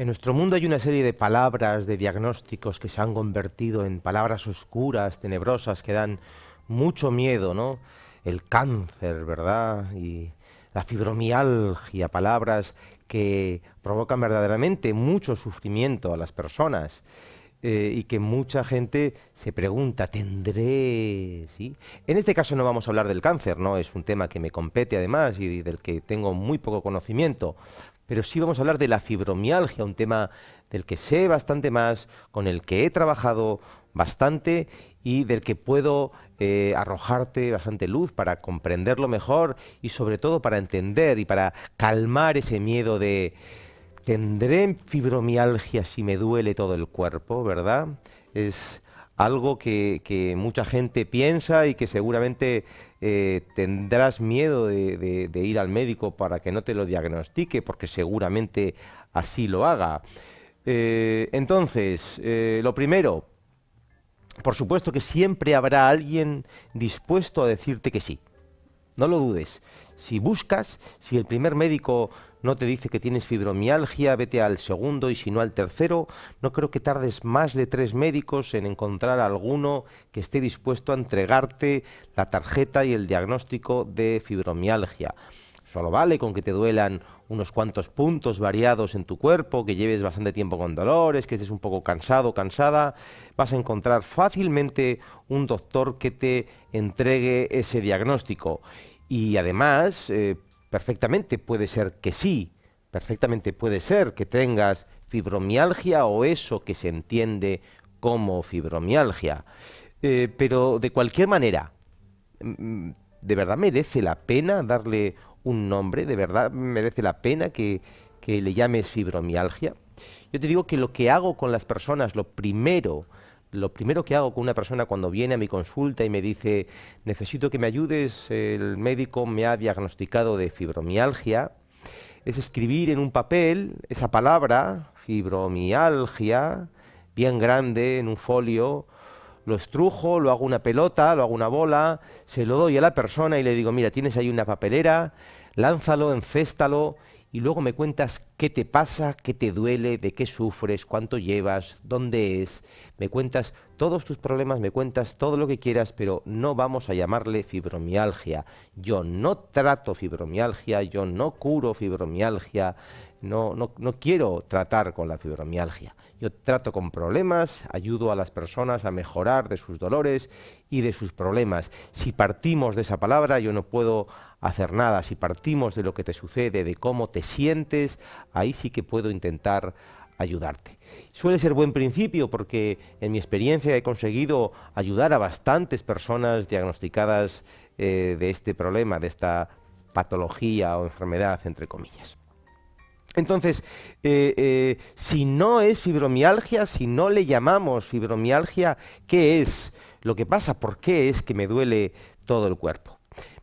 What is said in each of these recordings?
En nuestro mundo hay una serie de palabras, de diagnósticos que se han convertido en palabras oscuras, tenebrosas, que dan mucho miedo, ¿no? El cáncer, ¿verdad? Y la fibromialgia, palabras que provocan verdaderamente mucho sufrimiento a las personas. Eh, y que mucha gente se pregunta, ¿tendré? ¿Sí? En este caso no vamos a hablar del cáncer, no es un tema que me compete además y del que tengo muy poco conocimiento, pero sí vamos a hablar de la fibromialgia, un tema del que sé bastante más, con el que he trabajado bastante y del que puedo eh, arrojarte bastante luz para comprenderlo mejor y sobre todo para entender y para calmar ese miedo de tendré fibromialgia si me duele todo el cuerpo, ¿verdad? Es algo que mucha gente piensa y que seguramente eh, tendrás miedo de, ir al médico para que no te lo diagnostique, porque seguramente así lo haga. Eh, entonces, eh, lo primero, por supuesto que siempre habrá alguien dispuesto a decirte que sí. No lo dudes. Si buscas, si el primer médico no te dice que tienes fibromialgia, vete al segundo y si no al tercero. No creo que tardes más de tres médicos en encontrar alguno que esté dispuesto a entregarte la tarjeta y el diagnóstico de fibromialgia. Solo vale con que te duelan unos cuantos puntos variados en tu cuerpo, que lleves bastante tiempo con dolores, que estés un poco cansado, cansada, vas a encontrar fácilmente un doctor que te entregue ese diagnóstico. Y además, eh, perfectamente puede ser que sí, perfectamente puede ser que tengas fibromialgia o eso que se entiende como fibromialgia. Eh, pero de cualquier manera, mm, mm, ¿de verdad merece la pena darle un nombre? ¿De verdad merece la pena que, que le llames fibromialgia? Yo te digo que lo que hago con las personas, lo primero lo primero que hago con una persona cuando viene a mi consulta y me dice, necesito que me ayudes, el médico me ha diagnosticado de fibromialgia, es escribir en un papel esa palabra, fibromialgia, bien grande, en un folio, lo estrujo, lo hago una pelota, lo hago una bola, se lo doy a la persona y le digo, mira, tienes ahí una papelera, lánzalo, encéstalo y luego me cuentas qué te pasa, qué te duele, de qué sufres, cuánto llevas, dónde es. Me cuentas todos tus problemas, me cuentas todo lo que quieras, pero no vamos a llamarle fibromialgia. Yo no trato fibromialgia, yo no curo fibromialgia, no, no, no quiero tratar con la fibromialgia. Yo trato con problemas, ayudo a las personas a mejorar de sus dolores y de sus problemas. Si partimos de esa palabra, yo no puedo hacer nada. Si partimos de lo que te sucede, de cómo te sientes, ahí sí que puedo intentar ayudarte. Suele ser buen principio porque en mi experiencia he conseguido ayudar a bastantes personas diagnosticadas eh, de este problema, de esta patología o enfermedad, entre comillas. Entonces, eh, eh, si no es fibromialgia, si no le llamamos fibromialgia, ¿qué es? Lo que pasa, ¿por qué es que me duele todo el cuerpo?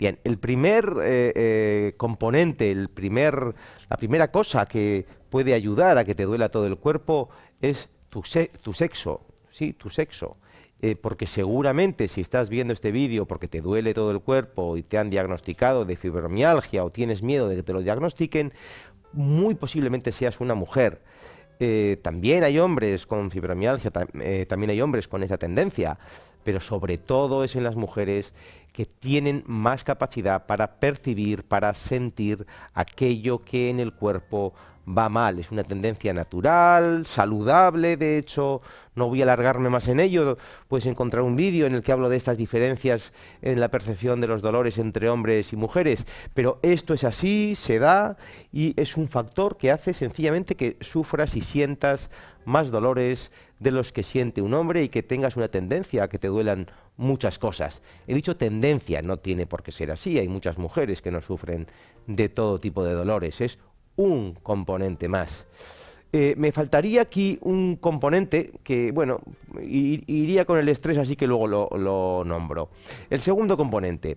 Bien, el primer eh, eh, componente, el primer, la primera cosa que puede ayudar a que te duela todo el cuerpo es tu, sexo, sí, tu sexo. Eh, porque seguramente si estás viendo este vídeo porque te duele todo el cuerpo y te han diagnosticado de fibromialgia o tienes miedo de que te lo diagnostiquen, muy posiblemente seas una mujer. también hay hombres con fibromialgia, también hay hombres con esa tendencia, pero sobre todo es en las mujeres que tienen más capacidad para percibir, para sentir aquello que en el cuerpo va mal. Es una tendencia natural, saludable, de hecho no voy a alargarme más en ello, puedes encontrar un vídeo en el que hablo de estas diferencias en la percepción de los dolores entre hombres y mujeres, pero esto es así, se da y es un factor que hace sencillamente que sufras y sientas más dolores de los que siente un hombre y que tengas una tendencia a que te duelan muchas cosas. He dicho tendencia, no tiene por qué ser así, hay muchas mujeres que no sufren de todo tipo de dolores, es un componente más. Eh, me faltaría aquí un componente que, bueno, iría con el estrés, así que luego lo, nombro. El segundo componente,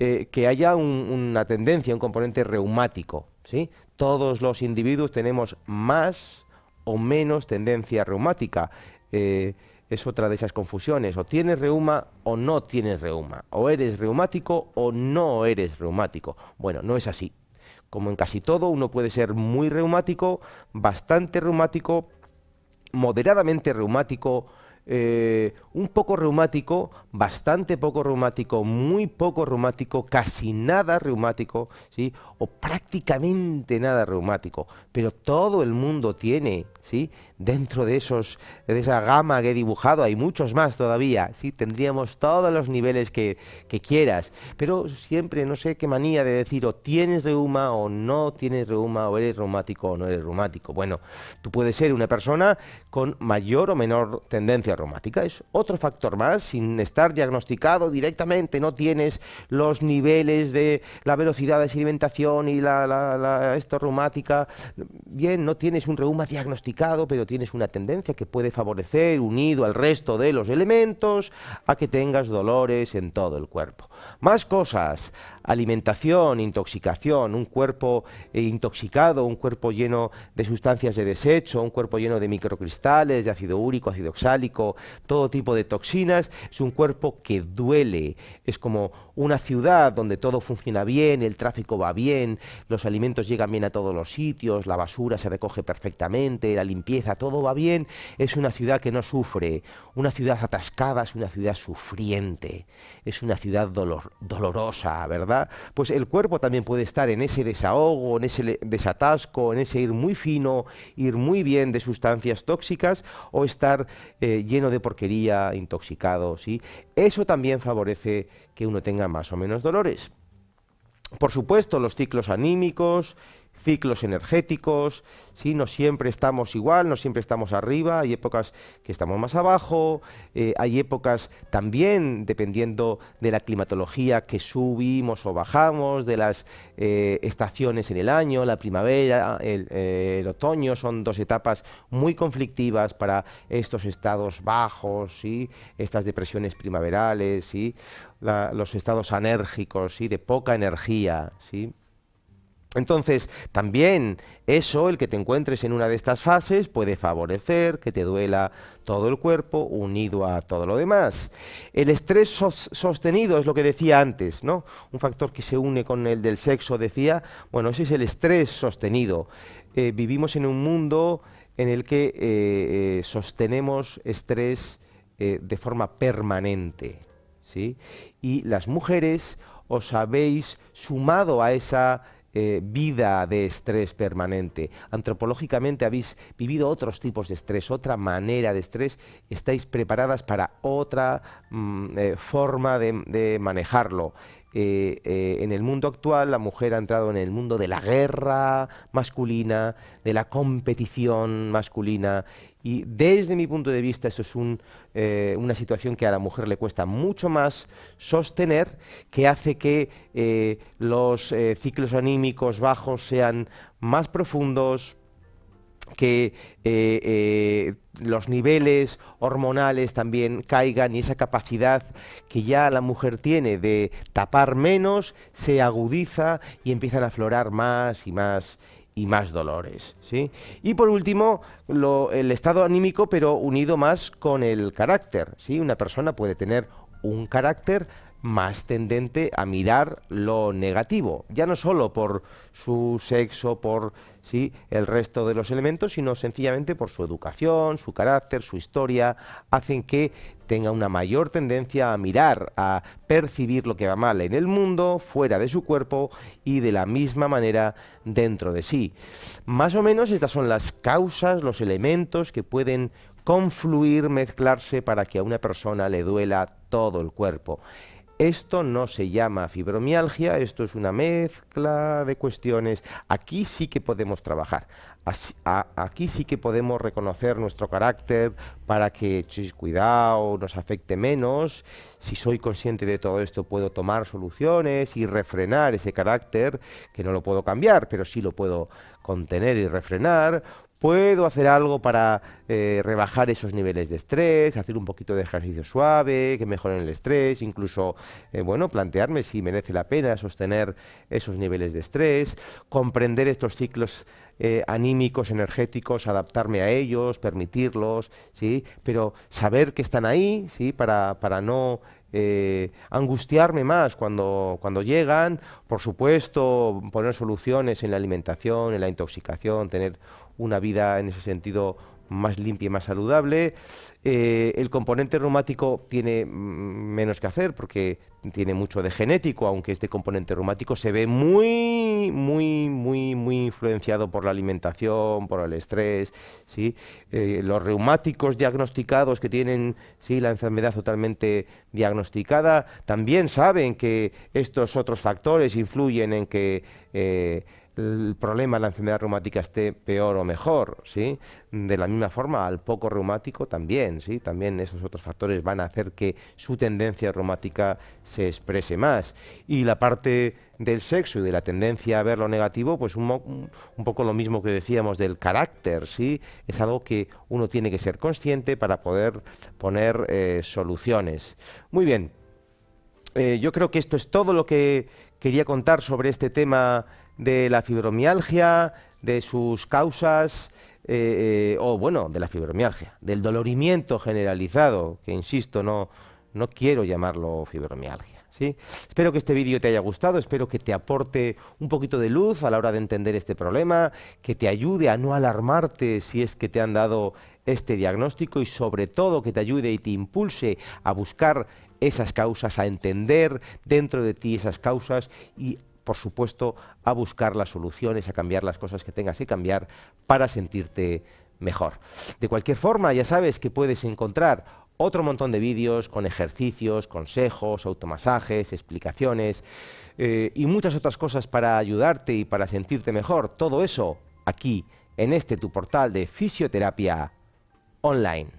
eh, que haya una tendencia, un componente reumático. ¿sí? Todos los individuos tenemos más o menos tendencia reumática. Eh, es otra de esas confusiones. O tienes reuma o no tienes reuma. O eres reumático o no eres reumático. Bueno, no es así. Como en casi todo, uno puede ser muy reumático, bastante reumático, moderadamente reumático, eh, un poco reumático, bastante poco reumático, muy poco reumático, casi nada reumático, ¿sí? o prácticamente nada reumático. Pero todo el mundo tiene, ¿sí? dentro de, esos, de esa gama que he dibujado, hay muchos más todavía, ¿sí? tendríamos todos los niveles que, que quieras. Pero siempre, no sé qué manía de decir, o tienes reuma o no tienes reuma, o eres reumático o no eres reumático. Bueno, tú puedes ser una persona con mayor o menor tendencia es otro factor más, sin estar diagnosticado directamente, no tienes los niveles de la velocidad de sedimentación y la, la, la esto reumática. Bien, no tienes un reuma diagnosticado, pero tienes una tendencia que puede favorecer, unido al resto de los elementos, a que tengas dolores en todo el cuerpo. Más cosas, alimentación, intoxicación, un cuerpo eh, intoxicado, un cuerpo lleno de sustancias de desecho, un cuerpo lleno de microcristales, de ácido úrico, ácido oxálico, todo tipo de toxinas, es un cuerpo que duele, es como una ciudad donde todo funciona bien, el tráfico va bien, los alimentos llegan bien a todos los sitios, la basura se recoge perfectamente, la limpieza, todo va bien, es una ciudad que no sufre, una ciudad atascada es una ciudad sufriente, es una ciudad dolorosa, dolorosa, ¿verdad? Pues el cuerpo también puede estar en ese desahogo, en ese desatasco, en ese ir muy fino, ir muy bien de sustancias tóxicas o estar eh, lleno de porquería, intoxicado, ¿sí? Eso también favorece que uno tenga más o menos dolores. Por supuesto, los ciclos anímicos, ciclos energéticos, ¿sí? no siempre estamos igual, no siempre estamos arriba, hay épocas que estamos más abajo, eh, hay épocas también, dependiendo de la climatología, que subimos o bajamos, de las eh, estaciones en el año, la primavera, eh, el, otoño, son dos etapas muy conflictivas para estos estados bajos, ¿sí? estas depresiones primaverales, ¿sí? los estados anérgicos, ¿sí? de poca energía. ¿sí? Entonces, también eso, el que te encuentres en una de estas fases, puede favorecer que te duela todo el cuerpo unido a todo lo demás. El estrés sostenido es lo que decía antes, ¿no? Un factor que se une con el del sexo, decía. Bueno, ese es el estrés sostenido. Eh, vivimos en un mundo en el que eh, eh, sostenemos estrés de forma permanente, ¿sí? Y las mujeres os habéis sumado a esa eh, vida de estrés permanente. Antropológicamente habéis vivido otros tipos de estrés, otra manera de estrés, estáis preparadas para otra mm, eh, forma de manejarlo. Eh, eh, en el mundo actual la mujer ha entrado en el mundo de la guerra masculina, de la competición masculina, y desde mi punto de vista eso es eh, una situación que a la mujer le cuesta mucho más sostener, que hace que los ciclos anímicos bajos sean más profundos, que eh, eh, los niveles hormonales también caigan y esa capacidad que ya la mujer tiene de tapar menos se agudiza y empiezan a aflorar más y más y más dolores. ¿sí? Y por último, lo, el estado anímico, pero unido más con el carácter. ¿sí? Una persona puede tener un carácter más tendente a mirar lo negativo, ya no solo por su sexo, por ¿sí? el resto de los elementos, sino sencillamente por su educación, su carácter, su historia, hacen que tenga una mayor tendencia a mirar, a percibir lo que va mal en el mundo, fuera de su cuerpo y de la misma manera dentro de sí. Más o menos estas son las causas, los elementos que pueden confluir, mezclarse para que a una persona le duela todo el cuerpo. Esto no se llama fibromialgia, esto es una mezcla de cuestiones. Aquí sí que podemos trabajar, aquí sí que podemos reconocer nuestro carácter para que, cuidado, nos afecte menos. Si soy consciente de todo esto, puedo tomar soluciones y refrenar ese carácter, que no lo puedo cambiar, pero sí lo puedo contener y refrenar puedo hacer algo para eh, rebajar esos niveles de estrés, hacer un poquito de ejercicio suave, que mejoren el estrés, incluso, eh, bueno, plantearme si merece la pena sostener esos niveles de estrés, comprender estos ciclos eh, anímicos, energéticos, adaptarme a ellos, permitirlos, ¿sí? Pero saber que están ahí, ¿sí? Para, no angustiarme más cuando, cuando llegan, por supuesto, poner soluciones en la alimentación, en la intoxicación, tener una vida en ese sentido más limpia y más saludable. Eh, el componente reumático tiene mm, menos que hacer porque tiene mucho de genético, aunque este componente reumático se ve muy, muy, muy, muy influenciado por la alimentación, por el estrés. ¿sí? Eh, los reumáticos diagnosticados que tienen ¿sí? la enfermedad totalmente diagnosticada también saben que estos otros factores influyen en que... Eh, el problema de la enfermedad reumática esté peor o mejor, ¿sí? De la misma forma, al poco reumático también, ¿sí? También esos otros factores van a hacer que su tendencia reumática se exprese más. Y la parte del sexo y de la tendencia a ver lo negativo, pues un, poco lo mismo que decíamos del carácter, ¿sí? Es algo que uno tiene que ser consciente para poder poner eh, soluciones. Muy bien. Eh, yo creo que esto es todo lo que quería contar sobre este tema de la fibromialgia, de sus causas, eh, eh, o bueno, de la fibromialgia, del dolorimiento generalizado, que insisto, no, no quiero llamarlo fibromialgia. ¿sí? Espero que este vídeo te haya gustado, espero que te aporte un poquito de luz a la hora de entender este problema, que te ayude a no alarmarte si es que te han dado este diagnóstico y sobre todo que te ayude y te impulse a buscar esas causas, a entender dentro de ti esas causas y por supuesto, a buscar las soluciones, a cambiar las cosas que tengas que cambiar para sentirte mejor. De cualquier forma, ya sabes que puedes encontrar otro montón de vídeos con ejercicios, consejos, automasajes, explicaciones eh, y muchas otras cosas para ayudarte y para sentirte mejor. Todo eso aquí, en este tu portal de fisioterapia online.